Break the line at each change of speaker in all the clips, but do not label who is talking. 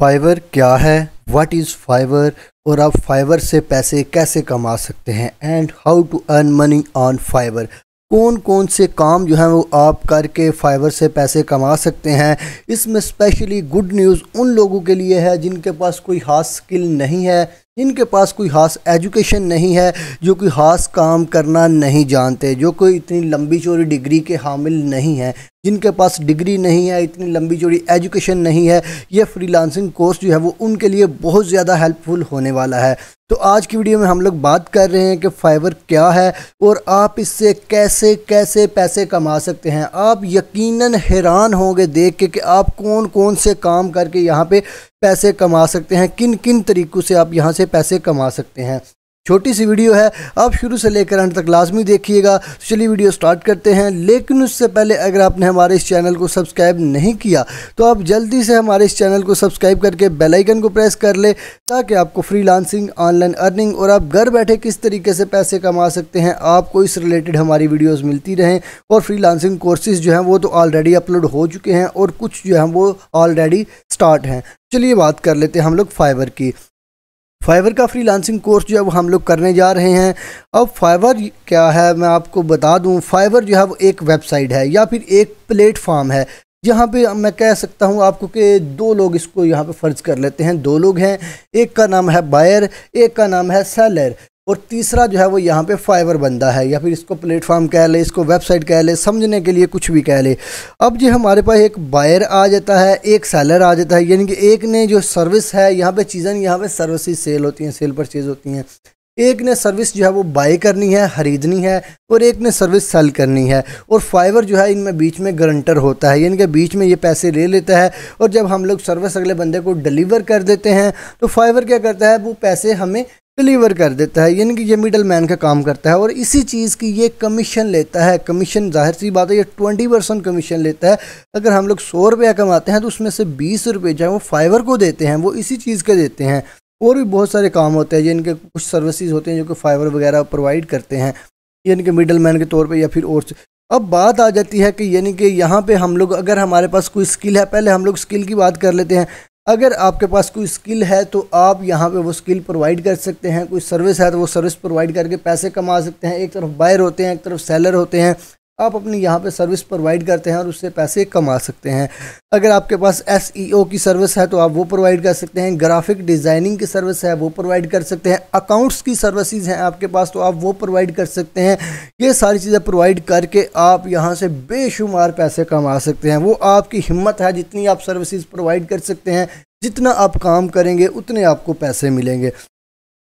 fibre क्या है what is fibre और आप फाइवर से पैसे कैसे कमा सकते हैं and how to earn money on Fiverr कौन कौन से काम जो हैं वो आप करके फाइवर से पैसे कमा सकते हैं इसमें स्पेशली गुड न्यूज़ उन लोगों के लिए है जिनके पास कोई खास स्किल नहीं है जिनके पास कोई खास एजुकेशन नहीं है जो कोई खास काम करना नहीं जानते जो कोई इतनी लंबी चोरी डिग्री के हामिल नहीं है जिनके पास डिग्री नहीं है इतनी लंबी जोड़ी एजुकेशन नहीं है यह फ्रीलांसिंग कोर्स जो है वो उनके लिए बहुत ज़्यादा हेल्पफुल होने वाला है तो आज की वीडियो में हम लोग बात कर रहे हैं कि फाइवर क्या है और आप इससे कैसे कैसे पैसे कमा सकते हैं आप यकीनन हैरान होंगे देख के कि आप कौन कौन से काम करके यहाँ पे पैसे कमा सकते हैं किन किन तरीक़ों से आप यहाँ से पैसे कमा सकते हैं छोटी सी वीडियो है आप शुरू से लेकर अंत तक लाजमी देखिएगा तो चलिए वीडियो स्टार्ट करते हैं लेकिन उससे पहले अगर आपने हमारे इस चैनल को सब्सक्राइब नहीं किया तो आप जल्दी से हमारे इस चैनल को सब्सक्राइब करके बेल आइकन को प्रेस कर ले ताकि आपको फ्रीलांसिंग ऑनलाइन अर्निंग और आप घर बैठे किस तरीके से पैसे कमा सकते हैं आपको इस रिलेटेड हमारी वीडियोज़ मिलती रहें और लांसिंग कोर्सेज़ जो हैं वो तो ऑलरेडी अपलोड हो चुके हैं और कुछ जो हैं वो ऑलरेडी स्टार्ट हैं चलिए बात कर लेते हैं हम लोग फाइबर की फाइवर का फ्रीलांसिंग कोर्स जो है वो हम लोग करने जा रहे हैं अब फाइवर क्या है मैं आपको बता दूं फाइवर जो है वो एक वेबसाइट है या फिर एक प्लेटफॉर्म है यहाँ पे मैं कह सकता हूँ आपको कि दो लोग इसको यहाँ पे फ़र्ज कर लेते हैं दो लोग हैं एक का नाम है बायर एक का नाम है सेलर और तीसरा जो है वो यहाँ पे फाइवर बनता है या फिर इसको प्लेटफॉर्म कह ले इसको वेबसाइट कह ले समझने के लिए कुछ भी कह ले अब जो हमारे पास एक बायर आ जाता है एक सेलर आ जाता है यानी कि एक ने जो सर्विस है यहाँ पे चीज़ें यहाँ पे सर्विसेज सेल होती हैं सेल परचेज होती हैं एक ने सर्विस जो है वो बाई करनी है ख़रीदनी है और एक ने सर्विस सेल करनी है और फाइवर जो है इनमें बीच में गारंटर होता है यानी कि बीच में ये पैसे ले लेता है और जब हम लोग सर्विस अगले बंदे को डिलीवर कर देते हैं तो फाइवर क्या करता है वो पैसे हमें डिलीवर कर देता है यानी कि ये मिडल मैन का काम करता है और इसी चीज़ की ये कमीशन लेता है कमीशन जाहिर सी बात है ये ट्वेंटी परसेंट कमीशन लेता है अगर हम लोग सौ रुपया कमाते हैं तो उसमें से बीस रुपये जो है वो फाइवर को देते हैं वो इसी चीज़ के देते हैं और भी बहुत सारे काम होते हैं जिनके कुछ सर्विसज होते हैं जो कि फाइवर वगैरह प्रोवाइड करते हैं यानी कि मिडल मैन के तौर पर या फिर और अब बात आ जाती है कि यानी कि यहाँ पर हम लोग अगर हमारे पास कोई स्किल है पहले हम लोग स्किल की बात कर लेते हैं अगर आपके पास कोई स्किल है तो आप यहाँ पे वो स्किल प्रोवाइड कर सकते हैं कोई सर्विस है तो वो सर्विस प्रोवाइड करके पैसे कमा सकते हैं एक तरफ बायर होते हैं एक तरफ सेलर होते हैं आप अपनी यहाँ पे सर्विस प्रोवाइड करते हैं और उससे पैसे कमा सकते हैं अगर आपके पास एस e की सर्विस है तो आप वो प्रोवाइड कर सकते हैं ग्राफिक डिज़ाइनिंग की सर्विस है वो प्रोवाइड कर सकते हैं अकाउंट्स की सर्विसेज हैं आपके पास तो आप वो प्रोवाइड कर सकते हैं ये सारी चीज़ें प्रोवाइड करके आप यहाँ से बेशुमार पैसे कमा सकते हैं वो आपकी हिम्मत है जितनी आप सर्विसज़ प्रोवाइड कर सकते हैं जितना आप काम करेंगे उतने आपको पैसे मिलेंगे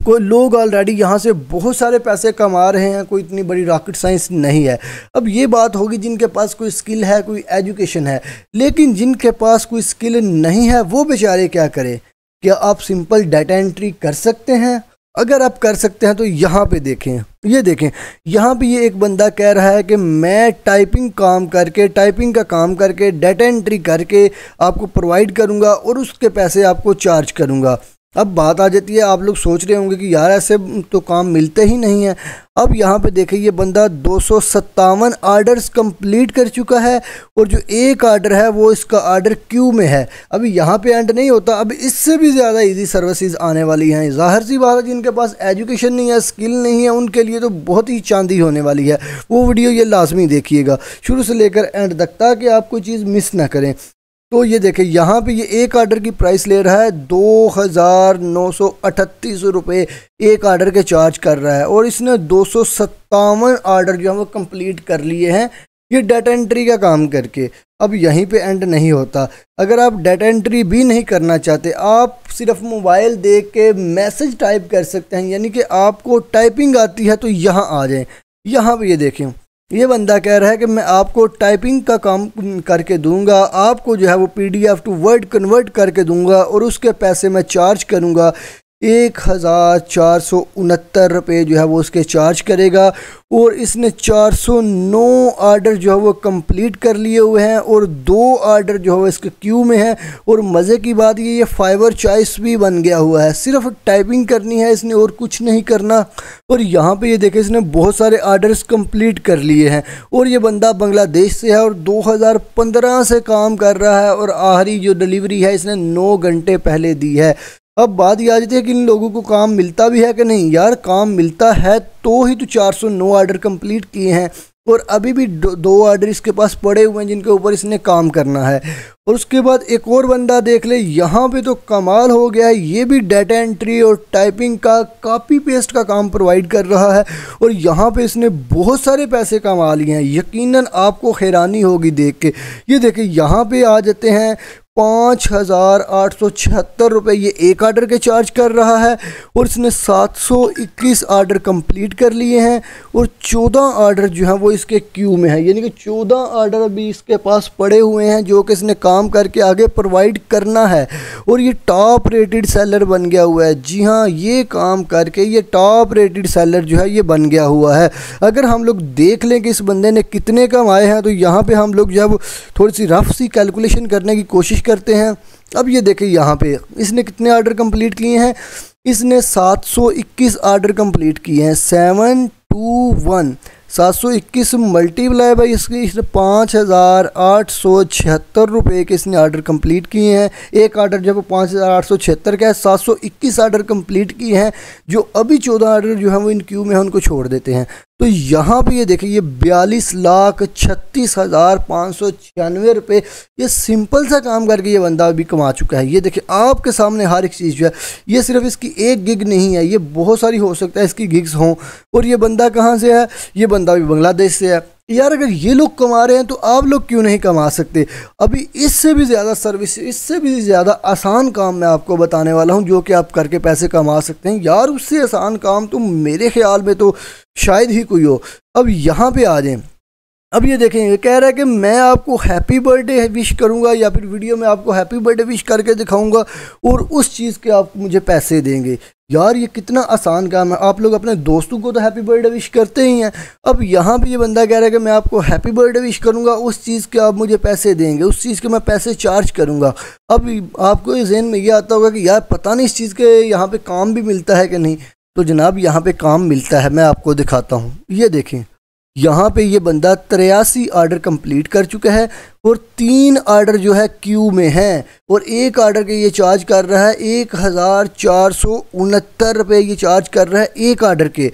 कोई लोग ऑलरेडी यहाँ से बहुत सारे पैसे कमा रहे हैं कोई इतनी बड़ी रॉकेट साइंस नहीं है अब ये बात होगी जिनके पास कोई स्किल है कोई एजुकेशन है लेकिन जिनके पास कोई स्किल नहीं है वो बेचारे क्या करें क्या आप सिंपल डाटा एंट्री कर सकते हैं अगर आप कर सकते हैं तो यहाँ पे देखें ये देखें यहाँ पे ये एक बंदा कह रहा है कि मैं टाइपिंग काम करके टाइपिंग का काम करके डाटा एंट्री करके आपको प्रोवाइड करूँगा और उसके पैसे आपको चार्ज करूँगा अब बात आ जाती है आप लोग सोच रहे होंगे कि यार ऐसे तो काम मिलते ही नहीं है अब यहाँ पे देखें ये बंदा दो सौ सत्तावन आर्डर्स कंप्लीट कर चुका है और जो एक आर्डर है वो इसका आर्डर क्यू में है अभी यहाँ पे एंड नहीं होता अब इससे भी ज़्यादा इजी सर्विसेज आने वाली हैं ज़ाहिर सी बात है जिनके पास एजुकेशन नहीं है स्किल नहीं है उनके लिए तो बहुत ही चांदी होने वाली है वो वीडियो ये लाजमी देखिएगा शुरू से लेकर एंड तक ताकि आप कोई चीज़ मिस ना करें तो ये देखें यहाँ पे ये एक आर्डर की प्राइस ले रहा है दो हज़ार नौ सौ अठतीस रुपये एक आर्डर के चार्ज कर रहा है और इसने दो सौ सत्तावन आर्डर जो है वो कंप्लीट कर लिए हैं ये डाटा एंट्री का काम करके अब यहीं पे एंड नहीं होता अगर आप डाटा एंट्री भी नहीं करना चाहते आप सिर्फ मोबाइल देख के मैसेज टाइप कर सकते हैं यानी कि आपको टाइपिंग आती है तो यहाँ आ जाएँ यहाँ पर ये देखें ये बंदा कह रहा है कि मैं आपको टाइपिंग का काम करके दूंगा आपको जो है वो पीडीएफ टू वर्ड कन्वर्ट करके दूंगा और उसके पैसे मैं चार्ज करूंगा एक हज़ार चार सौ उनहत्तर रुपये जो है वो उसके चार्ज करेगा और इसने चार सौ नौ आर्डर जो है वो कंप्लीट कर लिए हुए हैं और दो आर्डर जो है वो इसके क्यू में हैं और मज़े की बात ये ये फाइबर चॉइस भी बन गया हुआ है सिर्फ टाइपिंग करनी है इसने और कुछ नहीं करना और यहाँ पे ये देखे इसने बहुत सारे आर्डर्स कंप्लीट कर लिए हैं और ये बंदा बांग्लादेश से है और पंद्रह से काम कर रहा है और आखिरी जो डिलीवरी है इसने नौ घंटे पहले दी है अब बात यह आ जाती है कि इन लोगों को काम मिलता भी है कि नहीं यार काम मिलता है तो ही तो 409 ऑर्डर कम्प्लीट किए हैं और अभी भी दो ऑर्डर इसके पास पड़े हुए हैं जिनके ऊपर इसने काम करना है और उसके बाद एक और बंदा देख ले यहाँ पे तो कमाल हो गया है ये भी डाटा एंट्री और टाइपिंग का कापी पेस्ट का काम प्रोवाइड कर रहा है और यहाँ पे इसने बहुत सारे पैसे कमा लिए हैं यकीनन आपको हैरानी होगी देख के ये देखिए यहाँ पे आ जाते हैं पाँच हज़ार आठ सौ छिहत्तर रुपये ये एक आर्डर के चार्ज कर रहा है और इसने सात सौ इक्कीस आर्डर कंप्लीट कर लिए हैं और चौदह आर्डर जो हैं वो इसके क्यू में है यानी कि चौदह आर्डर अभी इसके पास पड़े हुए हैं जो कि इसने काम करके आगे प्रोवाइड करना है और ये टॉप रेटेड सेलर बन गया हुआ है जी हाँ ये काम करके ये टॉप रेटेड सेलर जो है ये बन गया हुआ है अगर हम लोग देख लें कि इस बंदे ने कितने कमाए हैं तो यहाँ पर हम लोग जो है वो थोड़ी सी रफ सी कैलकुलेशन करने की कोशिश करते हैं अब ये देखें यहाँ पे इसने कितने ऑर्डर कंप्लीट किए हैं इसने 721 ऑर्डर कंप्लीट किए हैं सेवन टू वन सात सौ इक्कीस मल्टीप्लाई बाई इसकी इसने पाँच हज़ार आठ सौ छिहत्तर रुपये के इसने ऑर्डर कंप्लीट किए हैं एक ऑर्डर जब पाँच हज़ार आठ सौ छिहत्तर का है सात सौ इक्कीस ऑर्डर कंप्लीट किए हैं जो अभी चौदह ऑर्डर जो है वो इन क्यू में है उनको छोड़ देते हैं तो यहाँ पे ये देखिए ये बयालीस लाख छत्तीस हज़ार पाँच सौ छियानवे रुपये ये सिंपल सा काम करके ये बंदा अभी कमा चुका है ये देखिए आपके सामने हर एक चीज़ जो है ये सिर्फ इसकी एक गिग नहीं है ये बहुत सारी हो सकता है इसकी गिग्स हों और ये बंदा कहाँ से है ये बंदा भी बांग्लादेश से है यार अगर ये लोग कमा रहे हैं तो आप लोग क्यों नहीं कमा सकते अभी इससे भी ज़्यादा सर्विस इससे भी ज़्यादा आसान काम मैं आपको बताने वाला हूँ जो कि आप करके पैसे कमा सकते हैं यार उससे आसान काम तो मेरे ख्याल में तो शायद ही कोई हो अब यहाँ पे आ जाएं अब ये देखेंगे कह रहा है कि मैं आपको हैप्पी बर्थडे विश करूँगा या फिर वीडियो में आपको हैप्पी बर्थडे विश करके दिखाऊँगा और उस चीज़ के आप मुझे पैसे देंगे यार ये कितना आसान काम है आप लोग अपने दोस्तों को तो हैप्पी बर्थडे विश करते ही हैं अब यहाँ पे ये बंदा कह रहा है कि मैं आपको हैप्पी बर्थडे विश करूँगा उस चीज़ के आप मुझे पैसे देंगे उस चीज़ के मैं पैसे चार्ज करूँगा अब आपको जहन में ये आता होगा कि यार पता नहीं इस चीज़ के यहाँ पे काम भी मिलता है कि नहीं तो जनाब यहाँ पे काम मिलता है मैं आपको दिखाता हूँ ये देखें यहाँ पे ये बंदा तिरासी आर्डर कंप्लीट कर चुका है और तीन आर्डर जो है क्यू में हैं और एक आर्डर के ये चार्ज कर रहा है एक हज़ार चार सौ उनहत्तर रुपये ये चार्ज कर रहा है एक आर्डर के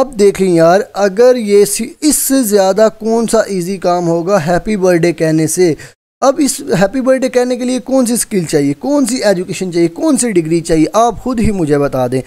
अब देखें यार अगर ये इससे ज़्यादा कौन सा इजी काम होगा हैप्पी बर्थडे कहने से अब इस हैप्पी बर्थडे कहने के लिए कौन सी स्किल चाहिए कौन सी एजुकेशन चाहिए कौन सी डिग्री चाहिए आप खुद ही मुझे बता दें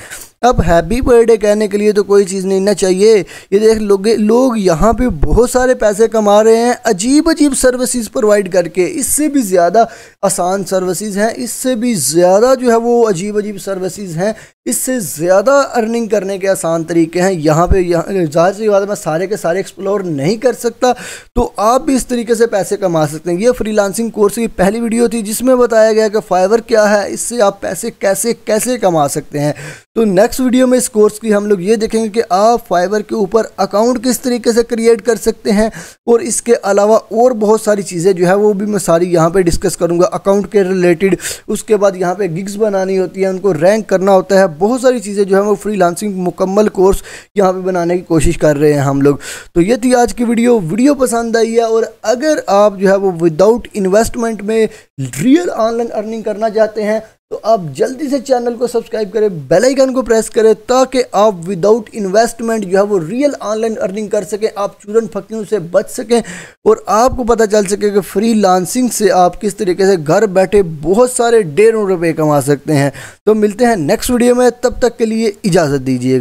अब हैप्पी बर्थडे कहने के लिए तो कोई चीज़ नहीं ना चाहिए ये देख लोग लोग यहाँ पे बहुत सारे पैसे कमा रहे हैं अजीब अजीब सर्विसेज प्रोवाइड करके इससे भी ज़्यादा आसान सर्विसेज हैं इससे भी ज़्यादा जो है वो अजीब अजीब सर्विसेज हैं इससे ज़्यादा अर्निंग करने के आसान तरीके हैं यहाँ पे ज़ाहिर सी बात मैं सारे के सारे एक्सप्लोर नहीं कर सकता तो आप भी इस तरीके से पैसे कमा सकते हैं ये लांसिंग कोर्स की पहली वीडियो थी जिसमें बताया गया कि फाइवर क्या है इससे आप पैसे कैसे कैसे कमा सकते हैं तो नेक्स्ट नेक्स्ट वीडियो में इस कोर्स की हम लोग ये देखेंगे कि आप फाइबर के ऊपर अकाउंट किस तरीके से क्रिएट कर सकते हैं और इसके अलावा और बहुत सारी चीज़ें जो है वो भी मैं सारी यहाँ पर डिस्कस करूँगा अकाउंट के रिलेटेड उसके बाद यहाँ पर गिग्स बनानी होती है उनको रैंक करना होता है बहुत सारी चीज़ें जो है वो फ्री मुकम्मल कोर्स यहाँ पर बनाने की कोशिश कर रहे हैं हम लोग तो ये थी आज की वीडियो वीडियो पसंद आई है और अगर आप जो है वो विदाउट इन्वेस्टमेंट में रियल ऑनलाइन अर्निंग करना चाहते हैं तो आप जल्दी से चैनल को सब्सक्राइब करें बेल आइकन को प्रेस करें ताकि आप विदाउट इन्वेस्टमेंट जो है वो रियल ऑनलाइन अर्निंग कर सकें आप चूरन फकीियों से बच सकें और आपको पता चल सके कि फ्री लांसिंग से आप किस तरीके से घर बैठे बहुत सारे डेढ़ रुपए कमा सकते हैं तो मिलते हैं नेक्स्ट वीडियो में तब तक के लिए इजाज़त दीजिएगा